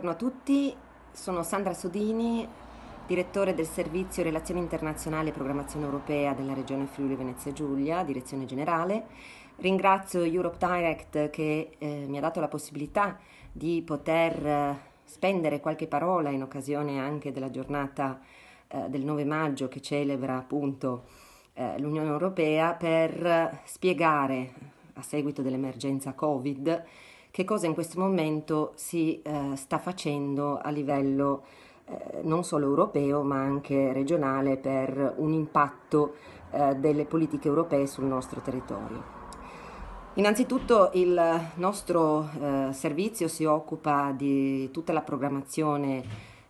buongiorno a tutti, sono Sandra Sodini, direttore del servizio Relazioni Internazionali e Programmazione Europea della Regione Friuli Venezia Giulia, direzione generale. Ringrazio Europe Direct che eh, mi ha dato la possibilità di poter eh, spendere qualche parola in occasione anche della giornata eh, del 9 maggio che celebra appunto eh, l'Unione Europea per eh, spiegare a seguito dell'emergenza Covid che cosa in questo momento si eh, sta facendo a livello eh, non solo europeo ma anche regionale per un impatto eh, delle politiche europee sul nostro territorio. Innanzitutto il nostro eh, servizio si occupa di tutta la programmazione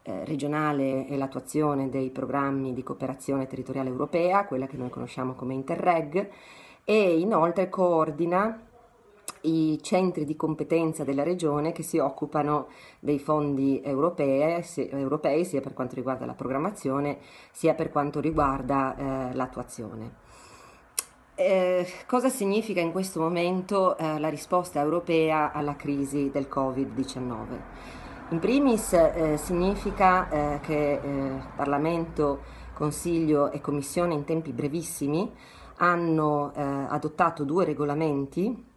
eh, regionale e l'attuazione dei programmi di cooperazione territoriale europea, quella che noi conosciamo come Interreg, e inoltre coordina i centri di competenza della regione che si occupano dei fondi europei, se, europei sia per quanto riguarda la programmazione sia per quanto riguarda eh, l'attuazione. Eh, cosa significa in questo momento eh, la risposta europea alla crisi del Covid-19? In primis eh, significa eh, che eh, Parlamento, Consiglio e Commissione in tempi brevissimi hanno adottato due regolamenti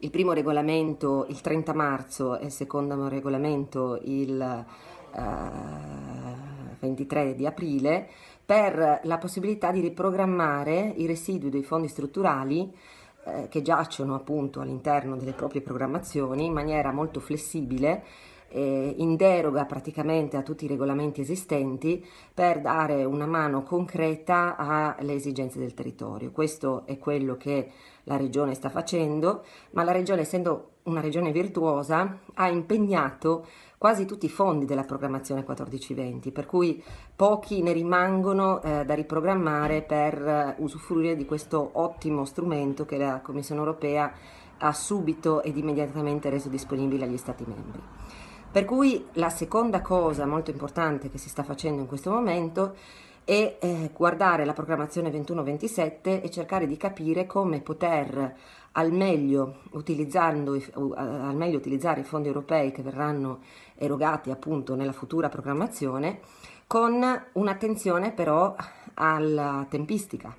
il primo regolamento il 30 marzo e il secondo regolamento il uh, eh, 23 di aprile per la possibilità di riprogrammare i residui dei fondi strutturali eh, che giacciono appunto all'interno delle proprie programmazioni in maniera molto flessibile eh, in deroga praticamente a tutti i regolamenti esistenti per dare una mano concreta alle esigenze del territorio. Questo è quello che la Regione sta facendo, ma la Regione essendo una regione virtuosa, ha impegnato quasi tutti i fondi della programmazione 14-20, per cui pochi ne rimangono eh, da riprogrammare per eh, usufruire di questo ottimo strumento che la Commissione europea ha subito ed immediatamente reso disponibile agli Stati membri. Per cui la seconda cosa molto importante che si sta facendo in questo momento è eh, guardare la programmazione 21-27 e cercare di capire come poter al meglio, uh, al meglio, utilizzare i fondi europei che verranno erogati appunto nella futura programmazione con un'attenzione però alla tempistica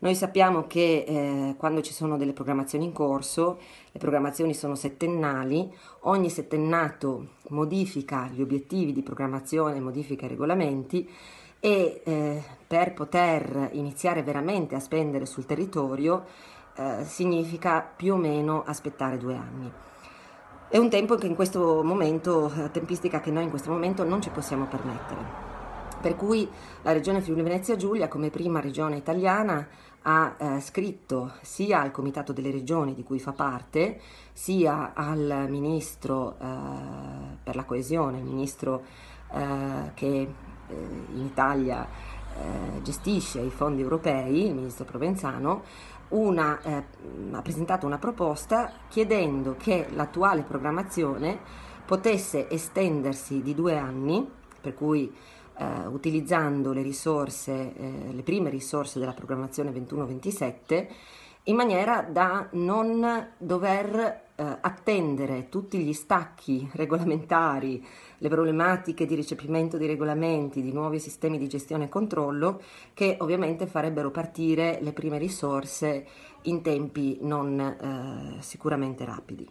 noi sappiamo che eh, quando ci sono delle programmazioni in corso, le programmazioni sono settennali, ogni settennato modifica gli obiettivi di programmazione, modifica i regolamenti e eh, per poter iniziare veramente a spendere sul territorio eh, significa più o meno aspettare due anni. È un tempo che in questo momento, eh, tempistica che noi in questo momento non ci possiamo permettere. Per cui la Regione Friuli Venezia Giulia, come prima regione italiana, ha eh, scritto sia al Comitato delle Regioni di cui fa parte, sia al Ministro eh, per la coesione, il Ministro eh, che eh, in Italia eh, gestisce i fondi europei, il Ministro Provenzano, una, eh, ha presentato una proposta chiedendo che l'attuale programmazione potesse estendersi di due anni, per cui eh, utilizzando le risorse, eh, le prime risorse della programmazione 21-27, in maniera da non dover eh, attendere tutti gli stacchi regolamentari, le problematiche di recepimento di regolamenti, di nuovi sistemi di gestione e controllo, che ovviamente farebbero partire le prime risorse in tempi non eh, sicuramente rapidi.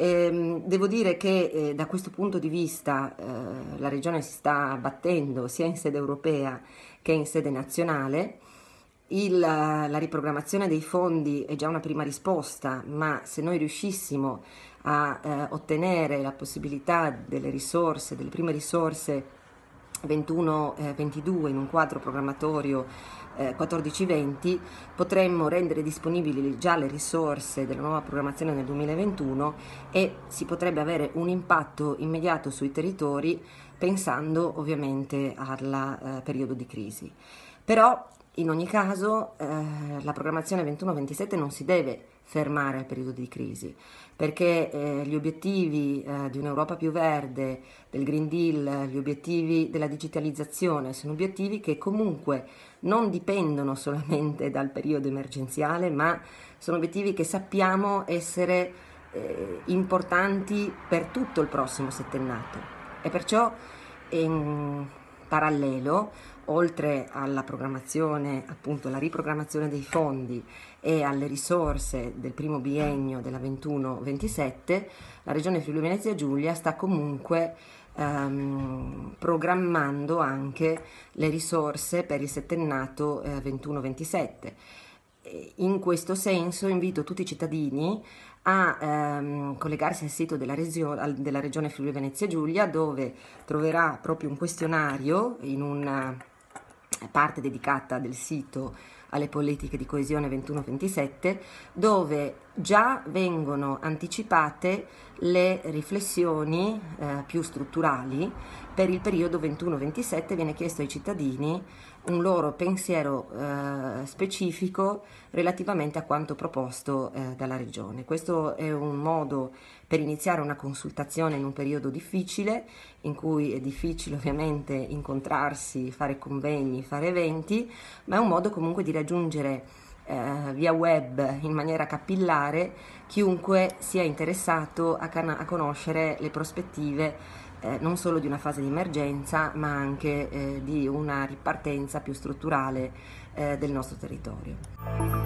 E, ehm, devo dire che eh, da questo punto di vista eh, la Regione si sta battendo sia in sede europea che in sede nazionale. Il, la riprogrammazione dei fondi è già una prima risposta, ma se noi riuscissimo a eh, ottenere la possibilità delle risorse, delle prime risorse 21-22 eh, in un quadro programmatorio 14-20 eh, potremmo rendere disponibili già le risorse della nuova programmazione nel 2021 e si potrebbe avere un impatto immediato sui territori pensando ovviamente al eh, periodo di crisi. Però in ogni caso, eh, la programmazione 21-27 non si deve fermare al periodo di crisi, perché eh, gli obiettivi eh, di un'Europa più verde, del Green Deal, gli obiettivi della digitalizzazione sono obiettivi che comunque non dipendono solamente dal periodo emergenziale, ma sono obiettivi che sappiamo essere eh, importanti per tutto il prossimo settennato. E perciò ehm, parallelo, oltre alla programmazione, appunto alla riprogrammazione dei fondi e alle risorse del primo biennio della 21-27, la Regione Friuli Venezia Giulia sta comunque ehm, programmando anche le risorse per il settennato eh, 21-27. In questo senso invito tutti i cittadini a ehm, collegarsi al sito della, regio- della regione Friuli Venezia Giulia dove troverà proprio un questionario in una eh, parte dedicata del sito alle politiche di coesione 21-27, dove già vengono anticipate le riflessioni eh, più strutturali. Per il periodo 21-27 viene chiesto ai cittadini un loro pensiero eh, specifico relativamente a quanto proposto eh, dalla Regione. Questo è un modo per iniziare una consultazione in un periodo difficile, in cui è difficile ovviamente incontrarsi, fare convegni, fare eventi, ma è un modo comunque di raggiungere eh, via web in maniera capillare chiunque sia interessato a, can- a conoscere le prospettive eh, non solo di una fase di emergenza ma anche eh, di una ripartenza più strutturale eh, del nostro territorio.